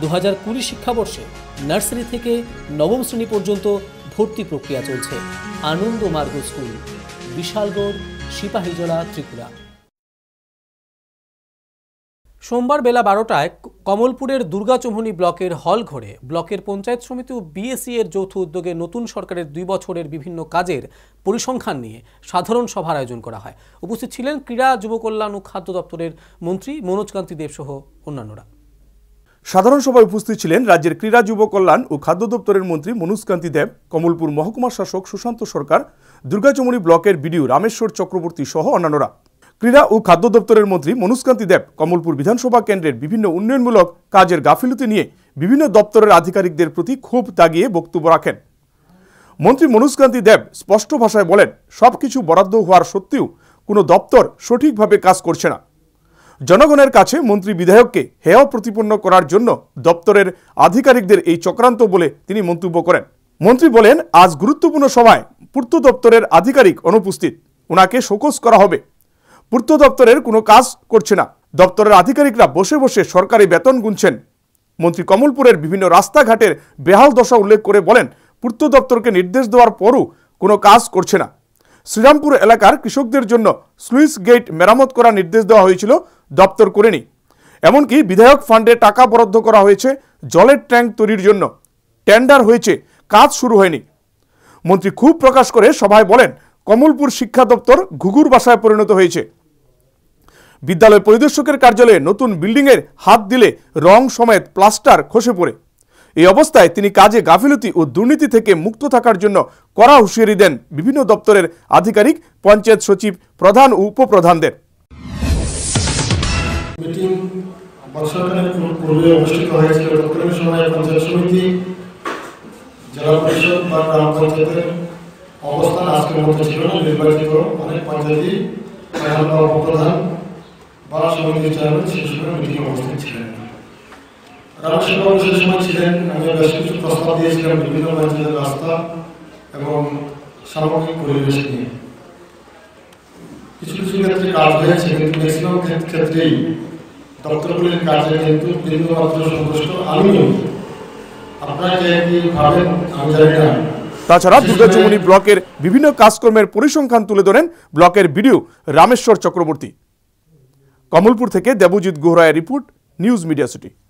দু হাজার কুড়ি শিক্ষাবর্ষে নার্সারি থেকে নবম শ্রেণী পর্যন্ত ভর্তি প্রক্রিয়া চলছে আনন্দ মার্গ স্কুল বিশালগড় সিপাহীজলা ত্রিপুরা সোমবার বেলা বারোটায় কমলপুরের দুর্গাচমহনী ব্লকের হল ঘরে ব্লকের পঞ্চায়েত সমিতি ও বিএসি এর যৌথ উদ্যোগে নতুন সরকারের দুই বছরের বিভিন্ন কাজের পরিসংখ্যান নিয়ে সাধারণ সভার আয়োজন করা হয় উপস্থিত ছিলেন ক্রীড়া যুবকল্যাণ ও খাদ্য দপ্তরের মন্ত্রী মনোজ কান্তি দেবসহ অন্যান্যরা সাধারণ সভায় উপস্থিত ছিলেন রাজ্যের ক্রীড়া যুব কল্যাণ ও খাদ্য দপ্তরের মন্ত্রী মনুষকান্তি দেব কমলপুর মহকুমার শাসক সুশান্ত সরকার দুর্গাচমুড়ি ব্লকের বিডিও রামেশ্বর চক্রবর্তী সহ অন্যান্যরা ক্রীড়া ও খাদ্য দপ্তরের মন্ত্রী মনুষকান্তি দেব কমলপুর বিধানসভা কেন্দ্রের বিভিন্ন উন্নয়নমূলক কাজের গাফিলতি নিয়ে বিভিন্ন দপ্তরের আধিকারিকদের প্রতি ক্ষোভ দাগিয়ে বক্তব্য রাখেন মন্ত্রী মনুষকান্তি দেব স্পষ্ট ভাষায় বলেন সব কিছু বরাদ্দ হওয়ার সত্ত্বেও কোনো দপ্তর সঠিকভাবে কাজ করছে না জনগণের কাছে মন্ত্রী বিধায়ককে হেয় প্রতিপন্ন করার জন্য দপ্তরের আধিকারিকদের এই চক্রান্ত বলে তিনি মন্তব্য করেন মন্ত্রী বলেন আজ গুরুত্বপূর্ণ সময় পূর্ত দপ্তরের আধিকারিক অনুপস্থিত ওনাকে শোকস করা হবে পূর্ত দপ্তরের কোনো কাজ করছে না দপ্তরের আধিকারিকরা বসে বসে সরকারি বেতন গুনছেন মন্ত্রী কমলপুরের বিভিন্ন রাস্তাঘাটের বেহাল দশা উল্লেখ করে বলেন পূর্ত দপ্তরকে নির্দেশ দেওয়ার পরও কোনো কাজ করছে না শ্রীরামপুর এলাকার কৃষকদের জন্য সুইস গেট মেরামত করার নির্দেশ দেওয়া হয়েছিল দপ্তর করেনি এমনকি বিধায়ক ফান্ডে টাকা বরাদ্দ করা হয়েছে জলের ট্যাঙ্ক তৈরির জন্য টেন্ডার হয়েছে কাজ শুরু হয়নি মন্ত্রী খুব প্রকাশ করে সভায় বলেন কমলপুর শিক্ষা দপ্তর ঘুঘুর বাসায় পরিণত হয়েছে বিদ্যালয় পরিদর্শকের কার্যালয়ে নতুন বিল্ডিংয়ের হাত দিলে রং সমেত প্লাস্টার খসে পড়ে এই অবস্থায় তিনি কাজে গাফিলতি ও দুর্নীতি থেকে মুক্ত থাকার জন্য কড়া হুঁশিয়ারি দেন বিভিন্ন দপ্তরের আধিকারিক পঞ্চায়েত সচিব প্রধান ও উপপ্রধানদের মিটিং বছরখানেক পূর্বে অনুষ্ঠিত হয়েছিল তৎকালীন সময়ে পঞ্চায়েত সমিতি জেলা পরিষদ বা গ্রাম পঞ্চায়েতের অবস্থান আজকের মতো ছিল না নির্বাচিত অনেক পঞ্চায়েতই প্রধান বা উপপ্রধান বা সমিতির চেয়ারম্যান সেই সময় মিটিং অবস্থিত ছিলেন রামসেবা সেই সময় ছিলেন আমি বেশ কিছু প্রস্তাব দিয়েছিলাম বিভিন্ন পঞ্চায়েতের রাস্তা এবং সামগ্রিক পরিবেশ নিয়ে কিছু কিছু ক্ষেত্রে কাজ হয়েছে কিন্তু ম্যাক্সিমাম ক্ষেত্রেই কিন্তু সন্তুষ্ট আমি তাছাড়া দুর্গাচমুনি ব্লকের বিভিন্ন কাজকর্মের পরিসংখ্যান তুলে ধরেন ব্লকের বিডিও রামেশ্বর চক্রবর্তী কমলপুর থেকে দেবজিৎ গুহরায়ের রিপোর্ট নিউজ মিডিয়া সিটি